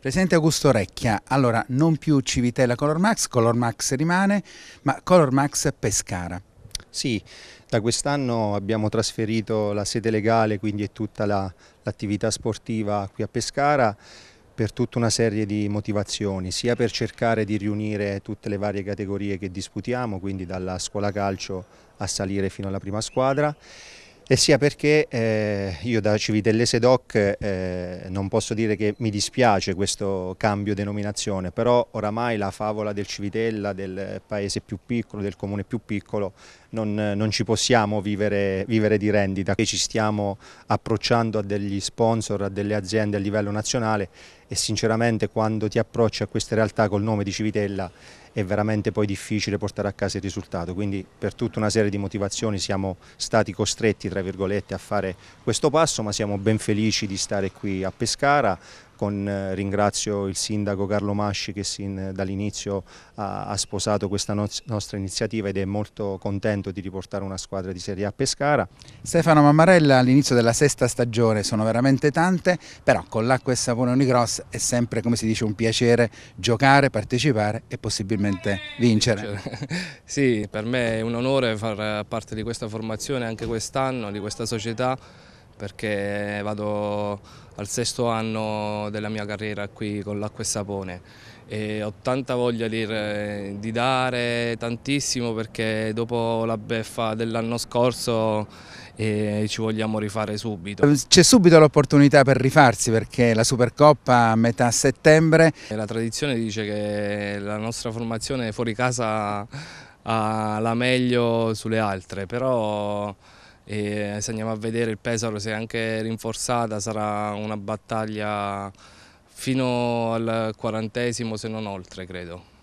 Presidente Augusto Recchia, allora non più Civitella Color Max, Color Max rimane, ma Color Max Pescara. Sì, da quest'anno abbiamo trasferito la sede legale, quindi è tutta l'attività la, sportiva qui a Pescara per tutta una serie di motivazioni, sia per cercare di riunire tutte le varie categorie che disputiamo, quindi dalla scuola calcio a salire fino alla prima squadra, e sia perché eh, io da Civitellese Doc eh, non posso dire che mi dispiace questo cambio denominazione, però oramai la favola del Civitella, del paese più piccolo, del comune più piccolo, non, non ci possiamo vivere, vivere di rendita. Ci stiamo approcciando a degli sponsor, a delle aziende a livello nazionale e sinceramente quando ti approcci a queste realtà col nome di Civitella è veramente poi difficile portare a casa il risultato, quindi per tutta una serie di motivazioni siamo stati costretti a fare questo passo, ma siamo ben felici di stare qui a Pescara, con, eh, ringrazio il sindaco Carlo Masci che sin dall'inizio ha, ha, sposato questa no nostra iniziativa ed è molto contento di riportare una squadra di Serie A a Pescara. Stefano Mammarella all'inizio della sesta stagione sono veramente tante, però con l'acqua e sapone Unicross è sempre come si dice un piacere giocare, partecipare e possibilmente vincere. Sì, per me è un onore far parte di questa formazione anche quest'anno, di questa società perché vado al sesto anno della mia carriera qui con l'acqua e sapone e ho tanta voglia di, di dare tantissimo perché dopo la beffa dell'anno scorso eh, ci vogliamo rifare subito. C'è subito l'opportunità per rifarsi perché la Supercoppa a metà settembre. La tradizione dice che la nostra formazione fuori casa ha la meglio sulle altre, però e se andiamo a vedere il Pesaro se è anche rinforzata sarà una battaglia fino al quarantesimo se non oltre credo.